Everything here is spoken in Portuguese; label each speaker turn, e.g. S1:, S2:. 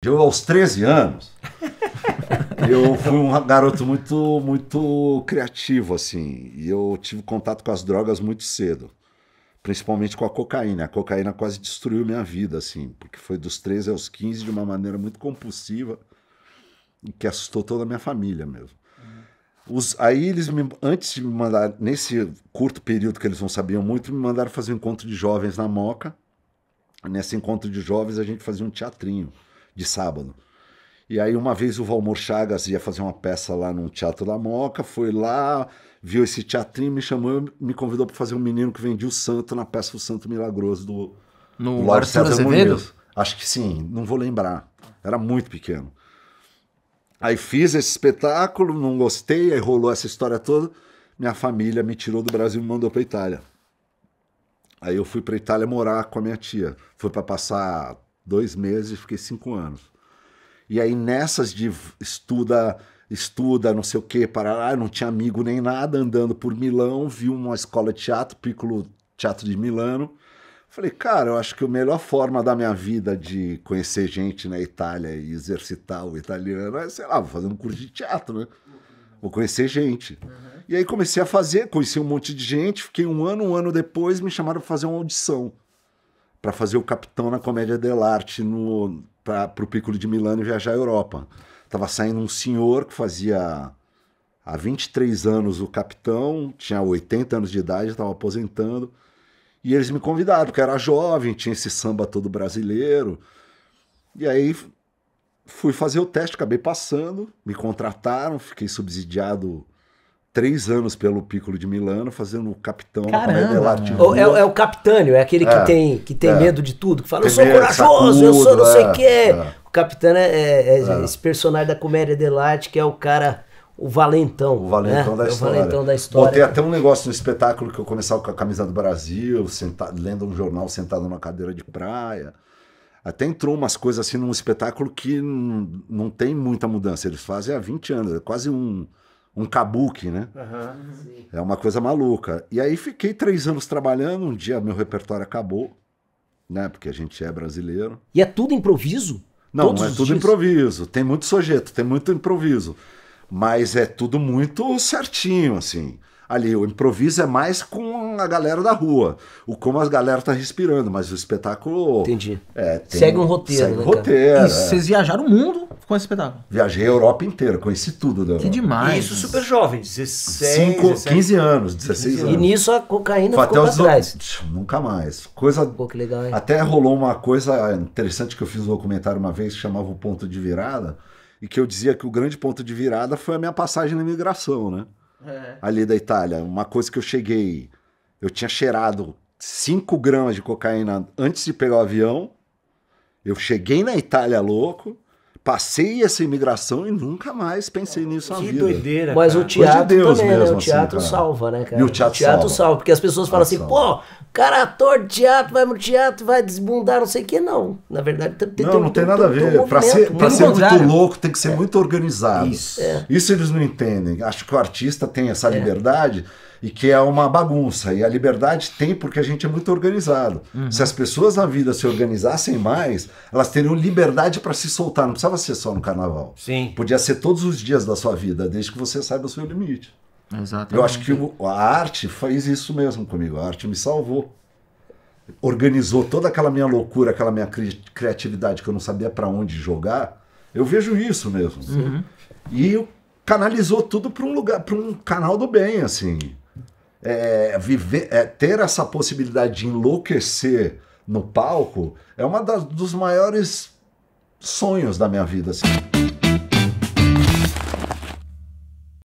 S1: Eu, aos 13 anos, eu fui um garoto muito, muito criativo, assim. E eu tive contato com as drogas muito cedo. Principalmente com a cocaína. A cocaína quase destruiu minha vida, assim. Porque foi dos 13 aos 15 de uma maneira muito compulsiva. E que assustou toda a minha família mesmo. Uhum. Os, aí eles me, antes de me mandar, nesse curto período que eles não sabiam muito, me mandaram fazer um encontro de jovens na Moca. Nesse encontro de jovens a gente fazia um teatrinho de sábado. E aí uma vez o Valmor Chagas ia fazer uma peça lá no Teatro da Moca, foi lá, viu esse teatrinho, me chamou, me convidou para fazer um menino que vendia o santo na peça O Santo Milagroso do no do Arthur Azevedo? Acho que sim, não vou lembrar. Era muito pequeno. Aí fiz esse espetáculo, não gostei, aí rolou essa história toda. Minha família me tirou do Brasil e me mandou para Itália. Aí eu fui para Itália morar com a minha tia. foi para passar dois meses, e fiquei cinco anos. E aí nessas de estuda, estuda, não sei o que, lá não tinha amigo nem nada, andando por Milão, vi uma escola de teatro, Piccolo Teatro de Milano. Falei, cara, eu acho que a melhor forma da minha vida de conhecer gente na Itália e exercitar o italiano é, sei lá, vou fazer um curso de teatro, né? Vou conhecer gente. Uhum. E aí comecei a fazer, conheci um monte de gente, fiquei um ano, um ano depois, me chamaram para fazer uma audição para fazer o capitão na comédia dell'arte no para o Piccolo de Milano viajar à Europa. Tava saindo um senhor que fazia há 23 anos o capitão, tinha 80 anos de idade, estava aposentando. E eles me convidaram, porque era jovem, tinha esse samba todo brasileiro. E aí fui fazer o teste, acabei passando, me contrataram, fiquei subsidiado três anos pelo Piccolo de Milano, fazendo o capitão Caramba. É o, é, é, o capitânio, é aquele é, que tem, que tem é. medo de tudo, que fala, eu sou medo, corajoso, sacudo, eu sou não sei é, o quê. É. O capitão é, esse personagem da comédia dell'arte que é o cara... O valentão. O valentão, né? da, história. O valentão da história. Botei até um negócio no espetáculo que eu começava com a camisa do Brasil, sentado, lendo um jornal sentado numa cadeira de praia. Até entrou umas coisas assim num espetáculo que não, não tem muita mudança. Eles fazem há 20 anos, é quase um, um kabuki, né? Uhum. É uma coisa maluca. E aí fiquei três anos trabalhando, um dia meu repertório acabou, né? Porque a gente é brasileiro. E é tudo improviso? Não, não é tudo dias? improviso. Tem muito sujeito tem muito improviso. Mas é tudo muito certinho, assim. Ali, o improviso é mais com a galera da rua, o como as galera tá respirando, mas o espetáculo. Entendi. É, tem, segue um roteiro. Segue né, um roteiro. É. Vocês viajaram o mundo com esse espetáculo. Viajei a Europa inteira, conheci tudo da né? Europa. Que demais. Isso super jovem, 16, Cinco, 17, 15 anos, 16 anos. E nisso a cocaína Foi ficou até pra trás. Nunca mais. Coisa... Pô, que legal, hein? Até rolou uma coisa interessante que eu fiz um documentário uma vez que chamava o ponto de virada e que eu dizia que o grande ponto de virada foi a minha passagem na imigração, né? É. Ali da Itália. Uma coisa que eu cheguei, eu tinha cheirado 5 gramas de cocaína antes de pegar o avião. Eu cheguei na Itália louco passei essa imigração e nunca mais pensei nisso que na vida. Que doideira. Mas cara. o teatro de é Deus também, né? mesmo, né? O assim, teatro assim, salva, né, cara? E o teatro, o teatro salva. salva. Porque as pessoas falam assim, pô, cara ator de teatro, vai no teatro, vai desbundar, não sei o que, não. Na verdade, tem, que não, tem, não tem, tem nada a ver. Para né? pra ser, muito louco, tem que ser é. muito organizado. Isso. Isso eles não entendem. Acho que o artista tem essa é. liberdade e que é uma bagunça. E a liberdade tem porque a gente é muito organizado. Uhum. Se as pessoas na vida se organizassem mais, elas teriam liberdade para se soltar. Não precisava ser só no carnaval. Sim. Podia ser todos os dias da sua vida, desde que você saiba o seu limite. Exatamente. Eu acho que a arte faz isso mesmo comigo. A arte me salvou. Organizou toda aquela minha loucura, aquela minha cri criatividade que eu não sabia para onde jogar. Eu vejo isso mesmo. Uhum. E canalizou tudo para um lugar, para um canal do bem, assim é, viver, é, ter essa possibilidade de enlouquecer no palco é uma das, dos maiores sonhos da minha vida. Assim.